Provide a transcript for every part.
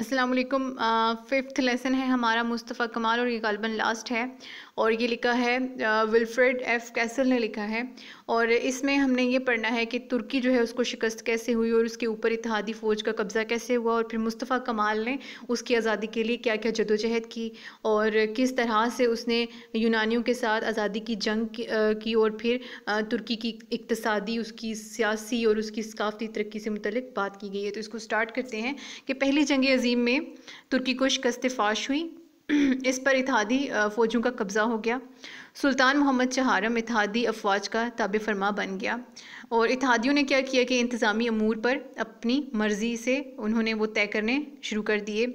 Aslam fifth lesson है हमारा मुस्तफ़ा कमाल और ये गालबन लास्ट है और ये लिखा है विल्फ्रेड एफ कैसल ने लिखा है और इसमें हमने ये पढ़ना है कि तुर्की जो है उसको शिकस्त कैसे हुई और उसके ऊपर इतिहादी फ़ौज का कब्ज़ा कैसे हुआ और फिर मुस्तफ़ा कमाल ने उसकी आज़ादी के लिए क्या क्या जदोजहद की और किस तरह से उसने यूनानियों के साथ आज़ादी की जंग की और फिर तुर्की की इकतसादी उसकी सियासी और उसकी सकाफती तरक्की से मुतलिक बात की गई है तो इसको स्टार्ट करते हैं कि पहली जंग अजीम में तुर्की को शिकस्त फाश हुई इस पर इतिहादी फ़ौजों का कब्ज़ा हो गया सुल्तान मोहम्मद चहारम इतिहादी अफवाज का ताब फरमा बन गया और इतिहादियों ने क्या किया कि इंतज़ामी अमूर पर अपनी मर्ज़ी से उन्होंने वो तय करने शुरू कर दिए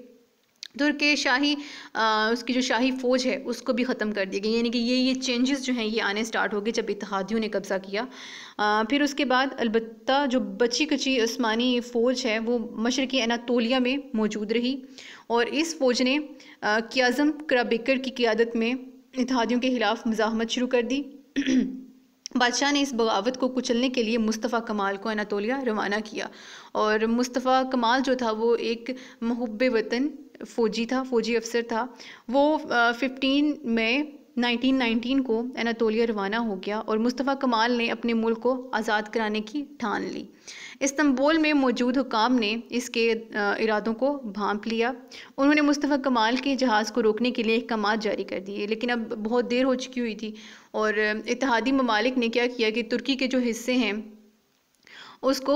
तुर्क के शाही आ, उसकी जो शाही फ़ौज है उसको भी ख़त्म कर दिया गया यानी कि ये ये चेंजेस जो हैं ये आने स्टार्ट हो गए जब इतिहादियों ने कब्ज़ा किया आ, फिर उसके बाद अलबत् जो बची कची उस्मानी फ़ौज है वो मशरक़ी अनातोलिया में मौजूद रही और इस फ़ौज ने क्याज़म कराबेकर की क़्यादत में इतिहादियों के ख़िलाफ़ मज़ाहमत शुरू कर दी बादशाह ने इस बगावत को कुचलने के लिए मुस्तफ़ा कमाल को अनातोलिया रवाना किया और मुस्तफ़ा कमाल जो था वो एक महब वतन फौजी था फौजी अफसर था वो फिफ्टीन मई 1919 को अनातोलिया रवाना हो गया और मुस्तफ़ा कमाल ने अपने मुल्क को आज़ाद कराने की ठान ली इस्तंबोल में मौजूद हुकाम ने इसके इरादों को भांप लिया उन्होंने मुस्तफ़ा कमाल के जहाज़ को रोकने के लिए अहकाम जारी कर दिए लेकिन अब बहुत देर हो चुकी हुई थी और इतिहादी ममालिक ने क्या किया कि तुर्की के जो हिस्से हैं उसको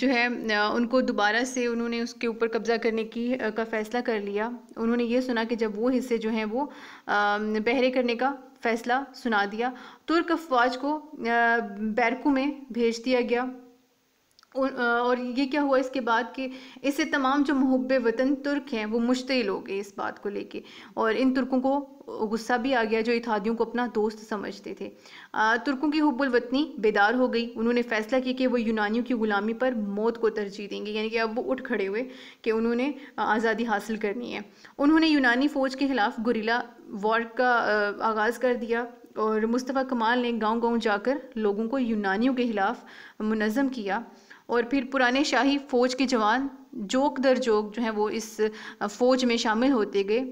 जो है उनको दोबारा से उन्होंने उसके ऊपर कब्ज़ा करने की का फ़ैसला कर लिया उन्होंने ये सुना कि जब वो हिस्से जो हैं वो बहरे करने का फ़ैसला सुना दिया तुर्क अफवाज को बैरकू में भेज दिया गया और ये क्या हुआ इसके बाद कि इससे तमाम जो महब वतन तुर्क हैं वो मुश्तिल हो गए इस बात को लेके और इन तुर्कों को गुस्सा भी आ गया जो इतिहादियों को अपना दोस्त समझते थे तुर्कों की हब्बुलवतनी बेदार हो गई उन्होंने फैसला किया कि वो यूनानियों की ग़ुलामी पर मौत को तरजीह देंगे यानी कि अब वो उठ खड़े हुए कि उन्होंने आज़ादी हासिल करनी है उन्होंने यूनानी फ़ौज के ख़िलाफ़ गुरीला वॉर का आगाज़ कर दिया और मुस्तफ़ा कमाल ने गांव-गांव जाकर लोगों को यूनानियों के ख़िलाफ़ मुनज़म किया और फिर पुराने शाही फ़ौज के जवान जोक दर जोक जो हैं वो इस फ़ौज में शामिल होते गए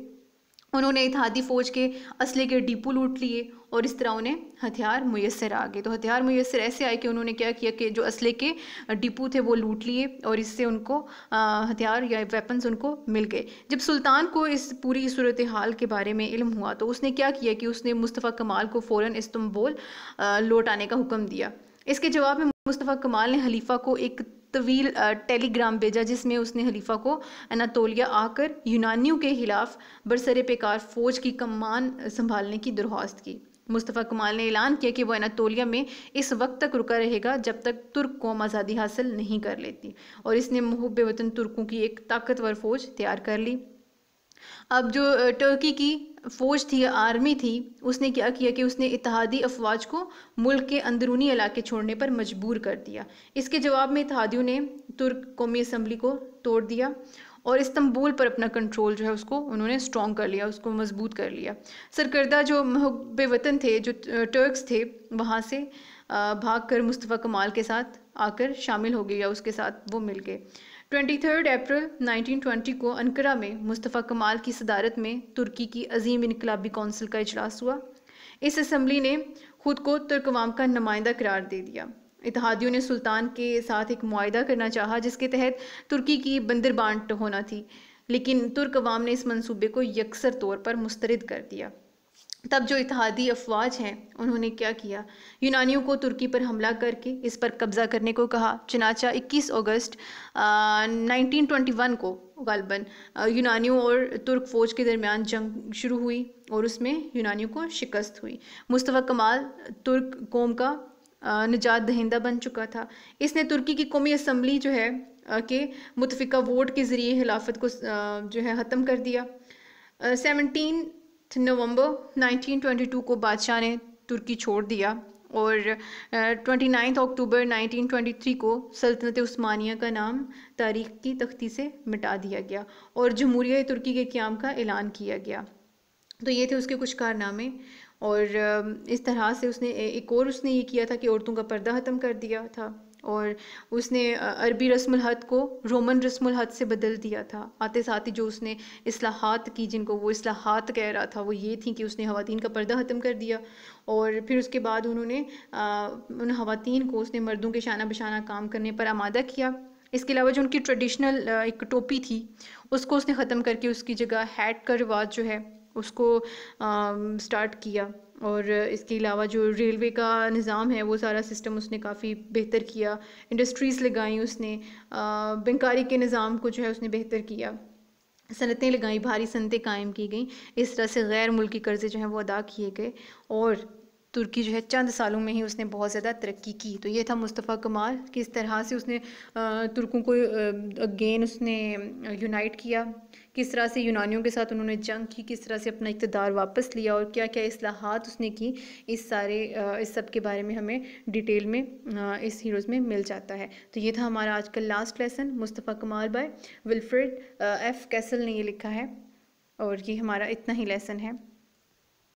उन्होंने इतिहादी फ़ौज के असले के डिपो लूट लिए और इस तरह उन्हें हथियार मुयसर आ गए तो हथियार मुयसर ऐसे आए कि उन्होंने क्या किया कि जो असले के डिपो थे वो लूट लिए और इससे उनको हथियार या वेपन्स उनको मिल गए जब सुल्तान को इस पूरी सूरत हाल के बारे में इल्म हुआ तो उसने क्या किया कि उसने मुस्तफ़ा कमाल को फ़ौर लौट लौटाने का हुक्म दिया इसके जवाब में मुस्तफ़ा कमाल ने हलीफ़ा को एक तवील टेलीग्राम भेजा जिसमें उसने हलीफा को अनातोलिया आकर यूनानियों के ख़िलाफ़ बरसर पेकार फ़ौज की कमान संभालने की दरख्वास्त की मुस्तफ़ा कमाल ने ऐलान किया कि वह अनातोलिया में इस वक्त तक रुका रहेगा जब तक तुर्क कौम आज़ादी हासिल नहीं कर लेती और इसने महब वतन तुर्कों की एक ताकतवर फ़ौज तैयार कर ली अब जो टर्की की फ़ौज थी आर्मी थी उसने क्या किया कि उसने इतिहादी अफवाज को मुल्क के अंदरूनी इलाके छोड़ने पर मजबूर कर दिया इसके जवाब में इतिहादियों ने तुर्क कौमी असम्बली को तोड़ दिया और इस्तंबूल पर अपना कंट्रोल जो है उसको उन्होंने स्ट्रॉन्ग कर लिया उसको मजबूत कर लिया सरकर्दा जो महब वतन थे जो टर्क्स थे वहाँ से भाग कर मुस्तफ़ा कमाल के साथ आकर शामिल हो गया उसके साथ वो मिल गए 23 अप्रैल 1920 को अनकरा में मुस्तफ़ा कमाल की सदारत में तुर्की की अजीम इनकलाबी कौंसिल का अजलास हुआ इस असम्बली ने खुद को तुर्क अवाम का नुमाइंदा करार दे दिया इतिहादियों ने सुल्तान के साथ एक माहा करना चाहा जिसके तहत तुर्की की बांट होना थी लेकिन तुर्क अवाम ने इस मंसूबे को यकसर तौर पर मुस्तरद कर दिया तब जो इतिहादी अफवाज हैं उन्होंने क्या किया यूनानियों को तुर्की पर हमला करके इस पर कब्ज़ा करने को कहा चनाचा 21 अगस्त 1921 को गलबन यूनानियों और तुर्क फ़ौज के दरमियान जंग शुरू हुई और उसमें यूनानियों को शिकस्त हुई मुस्तफ़ा कमाल तुर्क कौम का निजात दहिंदा बन चुका था इसने तुर्की की कौमी असम्बली जो है के मुतफ़ा वोट के ज़रिए हिलाफत को जो है ख़त्म कर दिया सेवनटीन नवंबर 1922 को बादशाह ने तुर्की छोड़ दिया और ट्वेंटी नाइन्थ अक्टूबर 1923 को सल्तनत उस्मानिया का नाम तारीख की तख्ती से मिटा दिया गया और जमहूरिया तुर्की के क्याम का ऐलान किया गया तो ये थे उसके कुछ कारनामे और इस तरह से उसने एक और उसने ये किया था कि औरतों का पर्दा ख़त्म कर दिया था और उसने अरबी रस्म हद को रोमन रस्म हद से बदल दिया था आते साथ ही जो उसने असलाहत की जिनको वो असलाहत कह रहा था वो ये थी कि उसने खुवान का पर्दा ख़त्म कर दिया और फिर उसके बाद उन्होंने आ, उन खातन को उसने मर्दों के शाना बशाना काम करने पर आमादा किया इसके अलावा जो उनकी ट्रेडिशनल एक टोपी थी उसको उसने ख़त्म करके उसकी जगह हैट का रिवाज जो है उसको स्टार्ट किया और इसके अलावा जो रेलवे का निज़ाम है वो सारा सिस्टम उसने काफ़ी बेहतर किया इंडस्ट्रीज़ लगाई उसने बंकारी के निज़ाम को जो है उसने बेहतर किया सनतें लगाई भारी सनतें कायम की गई इस तरह से गैर मुल्की कर्ज़े जो हैं वो अदा किए गए और तुर्की जो है चंद सालों में ही उसने बहुत ज़्यादा तरक्की की तो ये था मुस्तफ़ा कमाल किस तरह से उसने तुर्कों को अगेन उसने यूनाइट किया किस तरह से यूनानियों के साथ उन्होंने जंग की किस तरह से अपना इकतदार वापस लिया और क्या क्या असलाहत उसने की इस सारे इस सब के बारे में हमें डिटेल में इस हीरोज़ में मिल जाता है तो ये था हमारा आज का लास्ट लेसन मुस्तफ़ा कमाल बाय विल्फ्रेड एफ़ कैसल ने ये लिखा है और ये हमारा इतना ही लेसन है